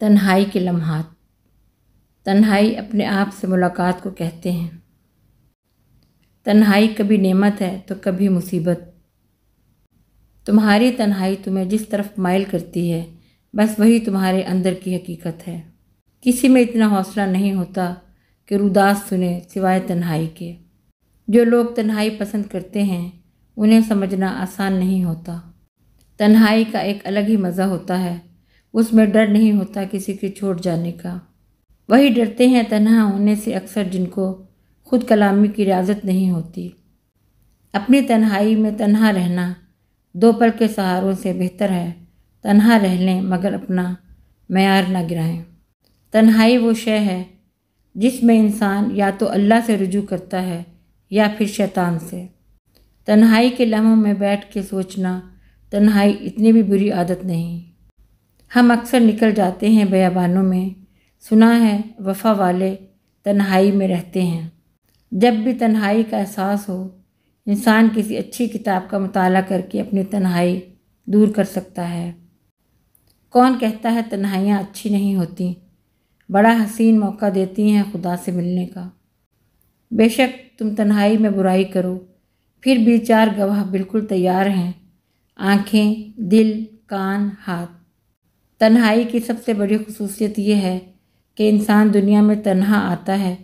तन्हाई के लम्हात तन्हाई अपने आप से मुलाकात को कहते हैं तन्हाई कभी नेमत है तो कभी मुसीबत तुम्हारी तन्हाई तुम्हें जिस तरफ माइल करती है बस वही तुम्हारे अंदर की हकीकत है किसी में इतना हौसला नहीं होता कि रुदास सुने सिवाय तन्हाई के जो लोग तन्हाई पसंद करते हैं उन्हें समझना आसान नहीं होता तन्हाई का एक अलग ही मज़ा होता है उसमें डर नहीं होता किसी के छोड़ जाने का वही डरते हैं तनहा होने से अक्सर जिनको खुद कलामी की इजाज़त नहीं होती अपनी तन्हाई में तन्हा रहना दो पल के सहारों से बेहतर है तन्हा रह लें मगर अपना मैार ना गिराएं तन्हाई वो शय है जिसमें इंसान या तो अल्लाह से रुजू करता है या फिर शैतान से तन्हाई के लम्हों में बैठ के सोचना तन्हाई इतनी भी बुरी आदत नहीं हम अक्सर निकल जाते हैं बयाबानों में सुना है वफा वाले तन्हाई में रहते हैं जब भी तन्हाई का एहसास हो इंसान किसी अच्छी किताब का मताल करके अपनी तन्हाई दूर कर सकता है कौन कहता है तन्हाइयाँ अच्छी नहीं होती बड़ा हसीन मौका देती हैं खुदा से मिलने का बेशक तुम तन्हाई में बुराई करो फिर भी चार गवाह बिल्कुल तैयार हैं आँखें दिल कान हाथ तन्हाई की सबसे बड़ी खसूसियत यह है कि इंसान दुनिया में तन्हा आता है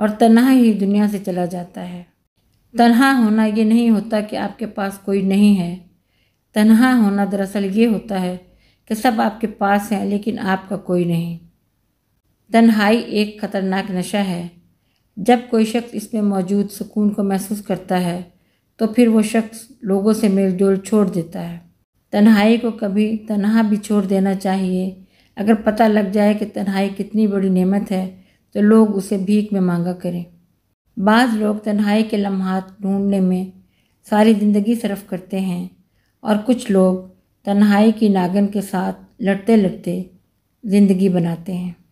और तन्हा ही दुनिया से चला जाता है तन्हा होना ये नहीं होता कि आपके पास कोई नहीं है तन्हा होना दरअसल ये होता है कि सब आपके पास हैं लेकिन आपका कोई नहीं तन्हाई एक ख़तरनाक नशा है जब कोई शख्स इसमें मौजूद सुकून को महसूस करता है तो फिर वो शख्स लोगों से मेलजोल छोड़ देता है तन्हाई को कभी तन्हा भी छोड़ देना चाहिए अगर पता लग जाए कि तन्हाई कितनी बड़ी नेमत है तो लोग उसे भीख में मांगा करें बाज़ लोग तन्हाई के लम्हात ढूंढने में सारी ज़िंदगी सरफ करते हैं और कुछ लोग तन्हाई की नागन के साथ लड़ते लड़ते ज़िंदगी बनाते हैं